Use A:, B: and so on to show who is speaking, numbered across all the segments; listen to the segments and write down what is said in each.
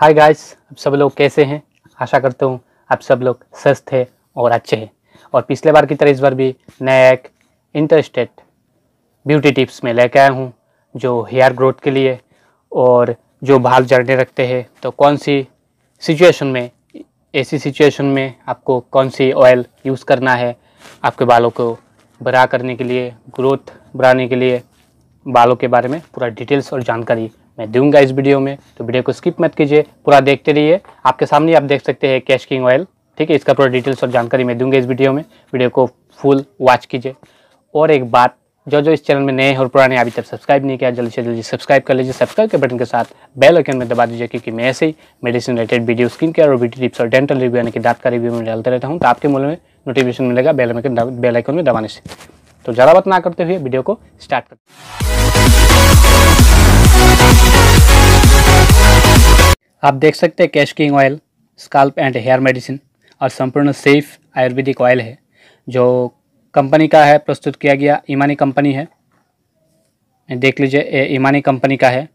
A: hi guys आप सब लोग कैसे हैं आशा करता हूँ आप सब लोग स्वस्थ है और अच्छे हैं और पिछले बार की तरह इस बार भी नया एक इंटरेस्टेड ब्यूटी टिप्स में लेके आया हूँ जो हेयर ग्रोथ के लिए और जो बाल जड़ने रखते हैं तो कौन सी सिचुएशन में ऐसी सिचुएशन में आपको कौन सी ऑयल यूज़ करना है आपके बालों को बड़ा करने के लिए ग्रोथ बढ़ाने के लिए बालों के बारे में पूरा डिटेल्स और जानकारी मैं दूंगा इस वीडियो में तो वीडियो को स्किप मत कीजिए पूरा देखते रहिए आपके सामने आप देख सकते हैं कैश किंग ऑयल ठीक है इसका पूरा डिटेल्स और जानकारी मैं दूंगा इस वीडियो में वीडियो को फुल वॉच कीजिए और एक बात जो जो इस चैनल में नए और पुराने अभी तक सब्सक्राइब नहीं किया जल्दी से जल्दी सब्सक्राइब कर लीजिए सब्सक्राइब के बटन के साथ बेल आइकन में दबा दीजिए क्योंकि मैं ऐसे ही medicine related video skin care और ब्यूटी टिप्स और डेंटल रिव्यू यानी कि दांत का रिव्यू में डालते रहता हूँ तो आपके मोबाइल में नोटिफिकेशन मिलेगा बेल आइकन बेल आइकन में दबाने से तो ज़्यादा बात ना करते हुए वीडियो को स्टार्ट करते आप देख सकते हैं Kesh King oil scalp and hair medicine और संपूर्ण सेफ आयुर्वेदिक ऑयल है जो कंपनी का है प्रस्तुत किया गया ईमानी कंपनी है देख लीजिए ईमानी कंपनी का है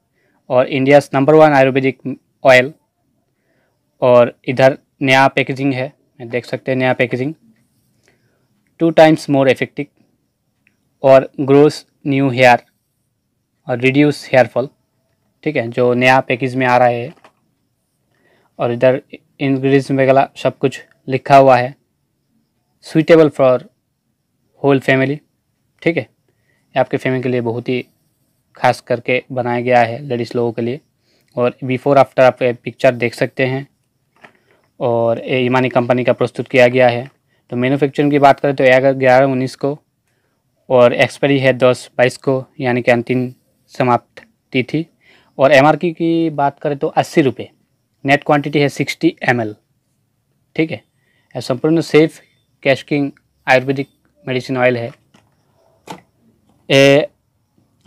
A: और India number one Ayurvedic oil और इधर नया पैकेजिंग है देख सकते हैं नया packaging two times more effective और ग्रोस न्यू हेयर और रिड्यूस हेयरफॉल ठीक है जो नया पैकेज में आ रहा है और इधर इंग्रेडिएंट्स वगैरह सब कुछ लिखा हुआ है सुइटेबल फॉर होल फैमिली ठीक है आपके फैमिली के लिए बहुत ही खास करके बनाया गया है लेडीज़ लोगों के लिए और बिफोर आफ्टर आप पिक्चर देख सकते हैं और ईमानी कंपनी का प्रस्तुत किया गया है तो मैनुफेक्चरिंग की बात करें तो ग्यारह उन्नीस को और एक्सपायरी है दस बाईस को यानी कि अंतिम समाप्त तिथि और एमआरपी की बात करें तो अस्सी रुपये नेट क्वांटिटी है 60 एम ठीक है यह संपूर्ण safe Kesh King Ayurvedic medicine oil है ए,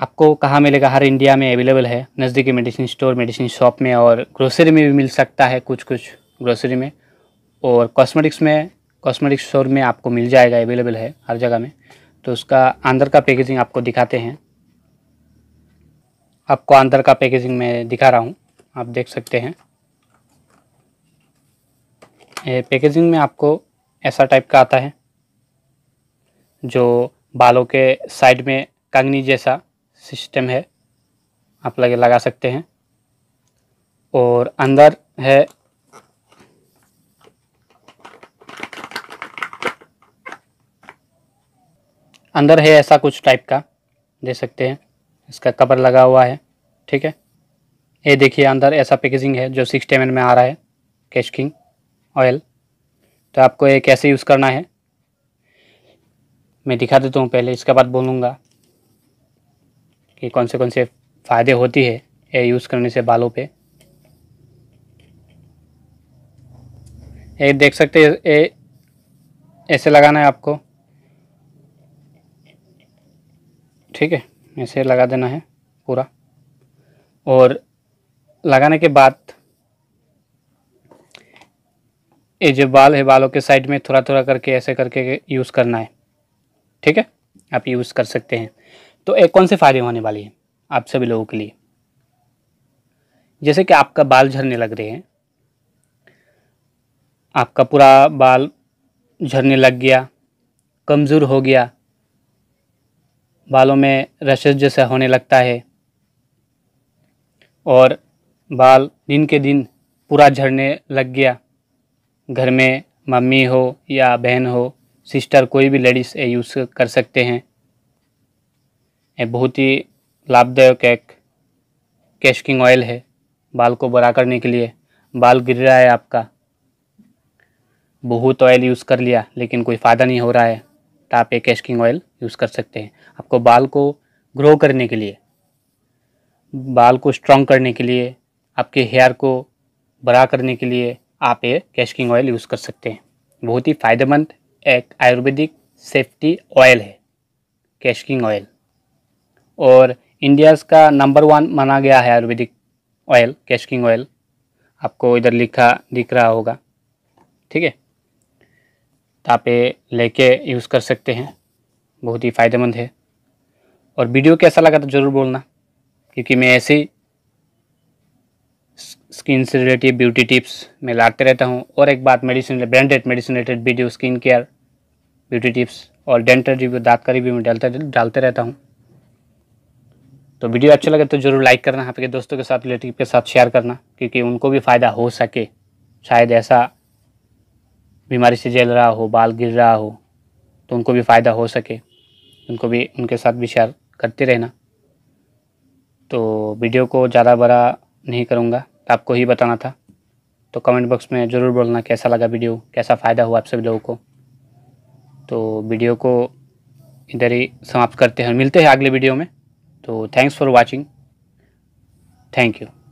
A: आपको कहाँ मिलेगा हर इंडिया में अवेलेबल है नज़दीकी मेडिसिन स्टोर मेडिसिन शॉप में और ग्रोसरी में भी मिल सकता है कुछ कुछ ग्रोसरी में और कॉस्मेटिक्स में कॉस्मेटिक्स स्टोर में आपको मिल जाएगा अवेलेबल है हर जगह में तो उसका अंदर का पैकेजिंग आपको दिखाते हैं आपको अंदर का पैकेजिंग मैं दिखा रहा हूँ आप देख सकते हैं पैकेजिंग में आपको ऐसा टाइप का आता है जो बालों के साइड में कंगनी जैसा सिस्टम है आप लगे लगा सकते हैं और अंदर है अंदर है ऐसा कुछ टाइप का दे सकते हैं इसका कवर लगा हुआ है ठीक है ये देखिए अंदर ऐसा पैकेजिंग है जो सिक्स एम में आ रहा है कैश किंग ऑयल तो आपको ये कैसे यूज़ करना है मैं दिखा देता हूँ पहले इसके बाद बोलूँगा कि कौन से कौन से फ़ायदे होती है ये यूज़ करने से बालों पे ये देख सकते ये ऐसे लगाना है आपको ठीक है ऐसे लगा देना है पूरा और लगाने के बाद ये जो बाल है बालों के साइड में थोड़ा थोड़ा करके ऐसे करके यूज़ करना है ठीक है आप यूज़ कर सकते हैं तो एक कौन से फ़ायदे होने वाली है आप सभी लोगों के लिए जैसे कि आपका बाल झड़ने लग रहे हैं आपका पूरा बाल झड़ने लग गया कमज़ोर हो गया बालों में रशेज जैसा होने लगता है और बाल दिन के दिन पूरा झड़ने लग गया घर में मम्मी हो या बहन हो सिस्टर कोई भी लेडीज़ ये यूज़ कर सकते हैं ये बहुत ही लाभदायक एक कैशकिंग ऑयल है बाल को बड़ा करने के लिए बाल गिर रहा है आपका बहुत ऑयल यूज़ कर लिया लेकिन कोई फ़ायदा नहीं हो रहा है तो आप ये कैशकिंग ऑयल यूज़ कर सकते हैं आपको बाल को ग्रो करने के लिए बाल को स्ट्रॉन्ग करने के लिए आपके हेयर को बड़ा करने के लिए आप ये कैशकिंग ऑयल यूज़ कर सकते हैं बहुत ही फ़ायदेमंद एक आयुर्वेदिक सेफ्टी ऑयल है कैशकिंग ऑयल और इंडियाज़ का नंबर वन माना गया है आयुर्वेदिक ऑयल कैशकिंग ऑयल आपको इधर लिखा दिख रहा होगा ठीक है तो आप ये लेके यूज़ कर सकते हैं बहुत ही फ़ायदेमंद है और वीडियो कैसा लगा तो ज़रूर बोलना क्योंकि मैं ऐसे ही स्किन से रिलेटिव ब्यूटी टिप्स मैं लाते रहता हूँ और एक बात medicine branded medicine related video skin care beauty tips और डेंटल रिव्यू दांत का रिव्यू मैं डालते डालते रहता हूँ तो वीडियो अच्छा लगे तो जरूर लाइक करना आपके दोस्तों के साथ रिलेटिव के साथ शेयर करना क्योंकि उनको भी फ़ायदा हो सके शायद ऐसा बीमारी से जल रहा हो बाल गिर रहा हो तो उनको भी फ़ायदा हो सके उनको भी उनके साथ भी शेयर करते रहना तो वीडियो को ज़्यादा बड़ा नहीं करूँगा आपको ही बताना था तो कमेंट बॉक्स में ज़रूर बोलना कैसा लगा वीडियो कैसा फ़ायदा हुआ आप सभी लोगों को तो वीडियो को इधर ही समाप्त करते हैं मिलते हैं अगले वीडियो में तो thanks for watching thank you